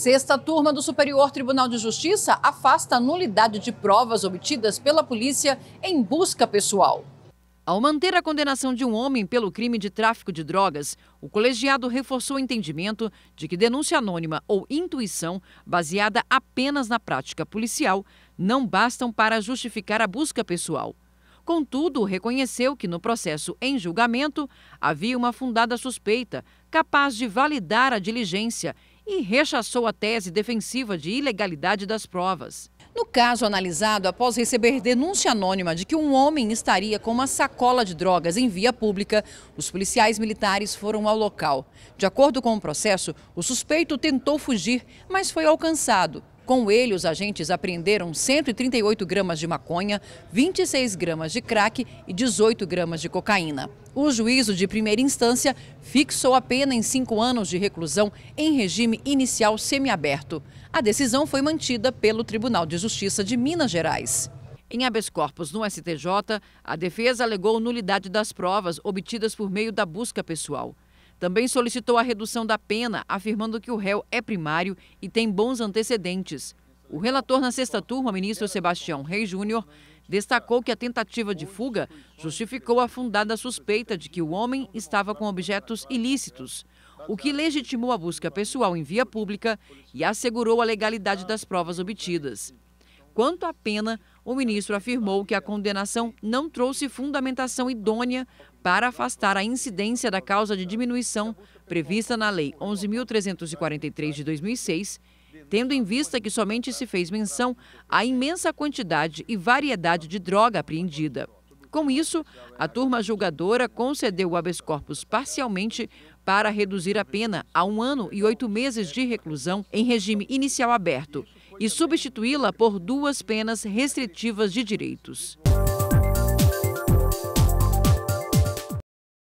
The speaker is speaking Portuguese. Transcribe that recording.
Sexta turma do Superior Tribunal de Justiça afasta a nulidade de provas obtidas pela polícia em busca pessoal. Ao manter a condenação de um homem pelo crime de tráfico de drogas, o colegiado reforçou o entendimento de que denúncia anônima ou intuição, baseada apenas na prática policial, não bastam para justificar a busca pessoal. Contudo, reconheceu que no processo em julgamento havia uma fundada suspeita capaz de validar a diligência e rechaçou a tese defensiva de ilegalidade das provas. No caso analisado, após receber denúncia anônima de que um homem estaria com uma sacola de drogas em via pública, os policiais militares foram ao local. De acordo com o processo, o suspeito tentou fugir, mas foi alcançado. Com ele, os agentes apreenderam 138 gramas de maconha, 26 gramas de crack e 18 gramas de cocaína. O juízo de primeira instância fixou a pena em cinco anos de reclusão em regime inicial semiaberto. A decisão foi mantida pelo Tribunal de Justiça de Minas Gerais. Em habeas corpus no STJ, a defesa alegou nulidade das provas obtidas por meio da busca pessoal. Também solicitou a redução da pena, afirmando que o réu é primário e tem bons antecedentes. O relator na sexta turma, ministro Sebastião Reis Júnior, destacou que a tentativa de fuga justificou a fundada suspeita de que o homem estava com objetos ilícitos, o que legitimou a busca pessoal em via pública e assegurou a legalidade das provas obtidas. Quanto à pena, o ministro afirmou que a condenação não trouxe fundamentação idônea para afastar a incidência da causa de diminuição prevista na Lei 11.343 de 2006, tendo em vista que somente se fez menção à imensa quantidade e variedade de droga apreendida. Com isso, a turma julgadora concedeu o habeas corpus parcialmente para reduzir a pena a um ano e oito meses de reclusão em regime inicial aberto e substituí-la por duas penas restritivas de direitos.